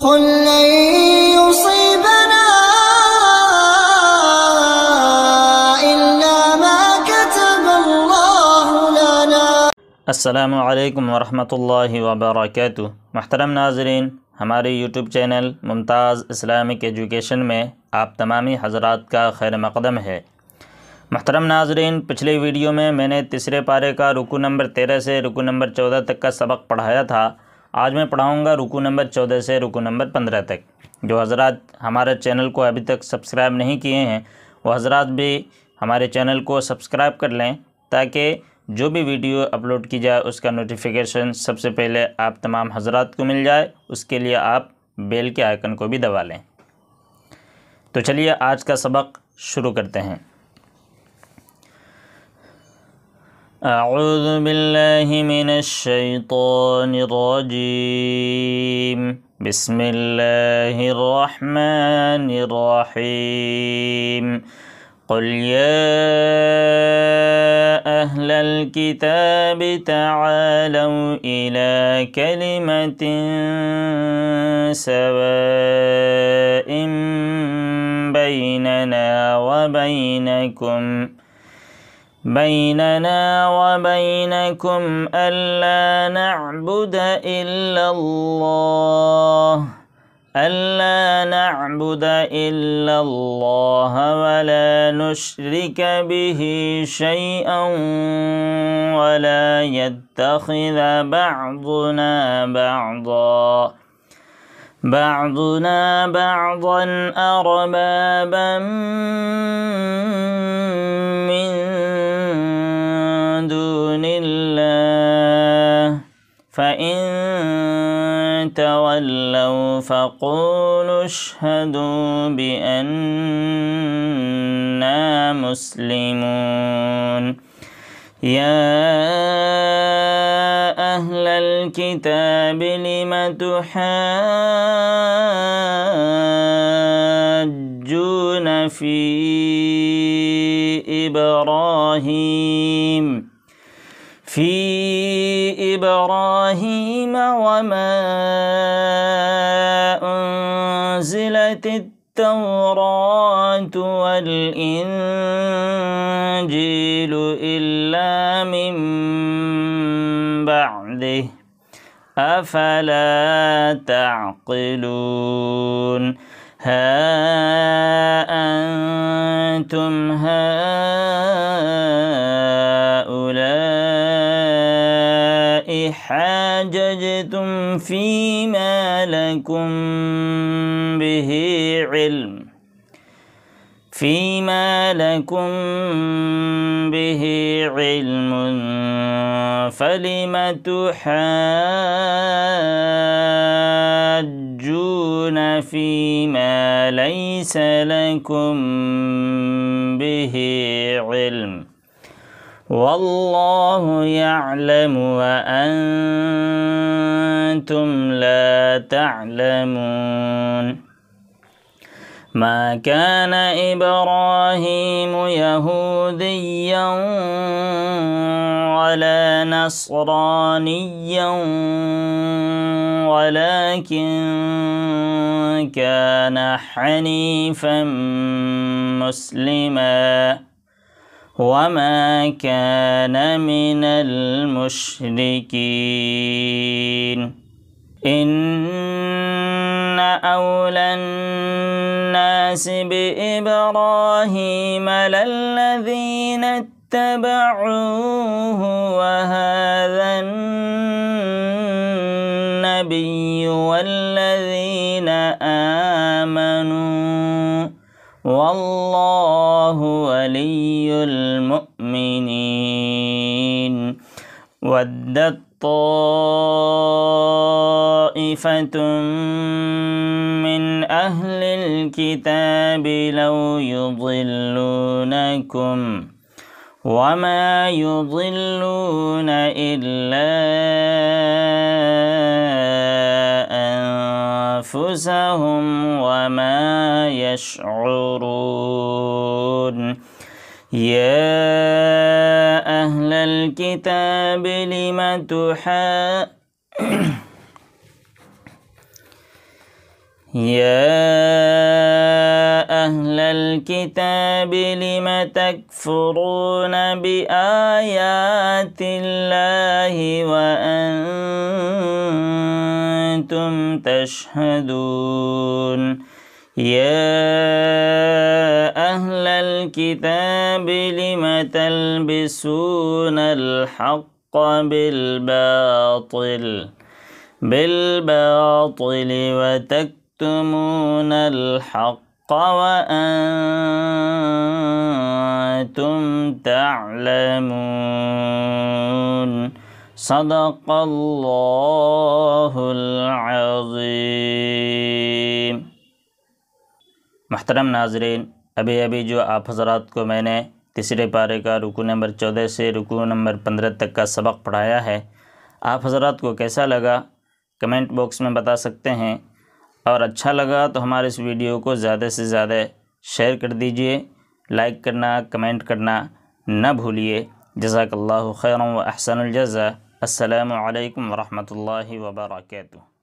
السلام علیکم ورحمۃ اللہ وبرکاتہ محترم ناظرین ہمارے یوٹیوب چینل ممتاز اسلامک ایجوکیشن میں آپ تمامی حضرات کا خیر مقدم ہے محترم ناظرین پچھلے ویڈیو میں میں نے تیسرے پارے کا رکو نمبر تیرہ سے رکو نمبر چودہ تک کا سبق پڑھایا تھا آج میں پڑھاؤں گا رکو نمبر چودہ سے رکو نمبر پندرہ تک جو حضرات ہمارے چینل کو ابھی تک سبسکرائب نہیں کیے ہیں وہ حضرات بھی ہمارے چینل کو سبسکرائب کر لیں تاکہ جو بھی ویڈیو اپلوڈ کی جائے اس کا نوٹیفیکیشن سب سے پہلے آپ تمام حضرات کو مل جائے اس کے لیے آپ بیل کے آئکن کو بھی دبا لیں تو چلیے آج کا سبق شروع کرتے ہیں أعوذ بالله من الشيطان الرجيم بسم الله الرحمن الرحيم قل يا أهل الكتاب تعالوا إلى كلمة سواء بيننا وبينكم بيننا وبينكم ألا نعبد إلا الله ألا نعبد إلا الله ولا نشرك به شيئا ولا يتخذ بعضنا بعضا بعضنا بعضا أربابا فإن تولوا فقولوا اشهدوا بأننا مسلمون يا أهل الكتاب لم تحاجون في إبراهيم ؟ في إبراهيم وما أنزلت التوراة والإنجيل إلا من بعده أفلا تعقلون ها أنتم هؤلاء حاججتم فيما لكم به علم فيما لكم به علم فلم تحاجون فيما ليس لكم به علم والله يعلم وأنتم لا تعلمون ما كان إبراهيم يهوديا ولا نصرانيا ولكن كان حنيفا مسلماً وما كان من المشركين إن أولى الناس بإبراهيم للذين اتبعوه وهذا الناس والله ولي المؤمنين ودت طائفة من أهل الكتاب لو يضلونكم وما يضلون إلا أنفسهم وما يشعرون يا أهل الكتاب لم تحا يا أهل الكتاب لم تكفرون بآيات الله وأنتم تشهدون يا أهل الكتاب لم تلبسون الحق بالباطل بالباطل وتكتمون الحق تَعْلَمُونَ صدق صدا قلع محترم ناظرین ابھی ابھی جو آپ حضرات کو میں نے تیسرے پارے کا رکو نمبر چودہ سے رکو نمبر پندرہ تک کا سبق پڑھایا ہے آپ حضرات کو کیسا لگا کمنٹ باکس میں بتا سکتے ہیں اور اچھا لگا تو ہمارے اس ویڈیو کو زیادہ سے زیادہ شیئر کر دیجئے لائک کرنا کمنٹ کرنا نہ بھولیے جزاک اللہ خیر و احسن الجزا السلام علیکم ورحمۃ اللہ وبرکاتہ